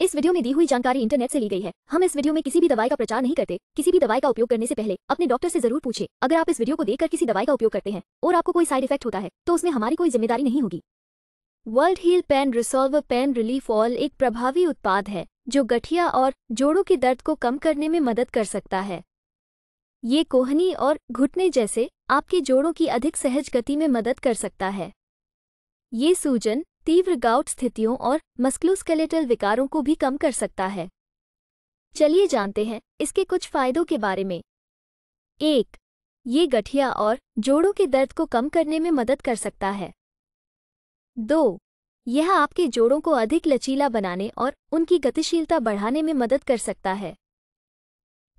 इस वीडियो में दी हुई जानकारी इंटरनेट से ली गई है हम इस वीडियो में किसी भी दवाई का प्रचार नहीं करते किसी भी दवाई का उपयोग करने से पहले अपने डॉक्टर से जरूर पूछे अगर आप इस वीडियो को देखकर किसी दवाई का उपयोग करते हैं और आपको कोई साइड इफेक्ट होता है तो उसमें हमारी कोई जिम्मेदारी नहीं होगी world heal pain resolve pain relief all एक प्रभावी उत्पाद है जो गठिया और जोड़ों के दर्द को कम करने में मदद कर सकता है ये कोहनी और घुटने जैसे आपके जोड़ों की अधिक सहज गति में मदद कर सकता है ये सूजन तीव्र गाउट स्थितियों और मस्कुलोस्केलेटल विकारों को भी कम कर सकता है चलिए जानते हैं इसके कुछ फायदों के बारे में एक ये गठिया और जोड़ों के दर्द को कम करने में मदद कर सकता है दो यह आपके जोड़ों को अधिक लचीला बनाने और उनकी गतिशीलता बढ़ाने में मदद कर सकता है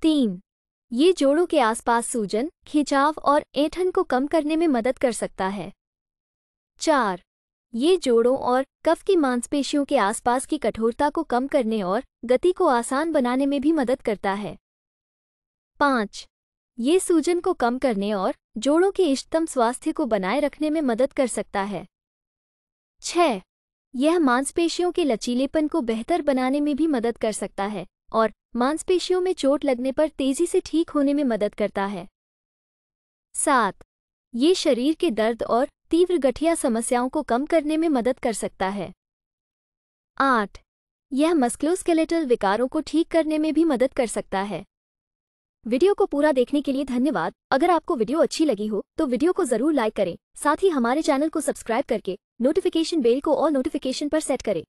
तीन ये जोड़ों के आसपास सूजन खिंचाव और ऐठन को कम करने में मदद कर सकता है चार ये जोड़ों और कफ की मांसपेशियों के आसपास की कठोरता को कम करने और गति को आसान बनाने में भी मदद करता है पाँच ये सूजन को कम करने और जोड़ों के इष्टतम स्वास्थ्य को बनाए रखने में मदद कर सकता है छ यह मांसपेशियों के लचीलेपन को बेहतर बनाने में भी मदद कर सकता है और मांसपेशियों में चोट लगने पर तेजी से ठीक होने में मदद करता है सात ये शरीर के दर्द और तीव्र गठिया समस्याओं को कम करने में मदद कर सकता है आठ यह मस्क्लोस्केलेटल विकारों को ठीक करने में भी मदद कर सकता है वीडियो को पूरा देखने के लिए धन्यवाद अगर आपको वीडियो अच्छी लगी हो तो वीडियो को जरूर लाइक करें साथ ही हमारे चैनल को सब्सक्राइब करके नोटिफिकेशन बेल को और नोटिफिकेशन पर सेट करें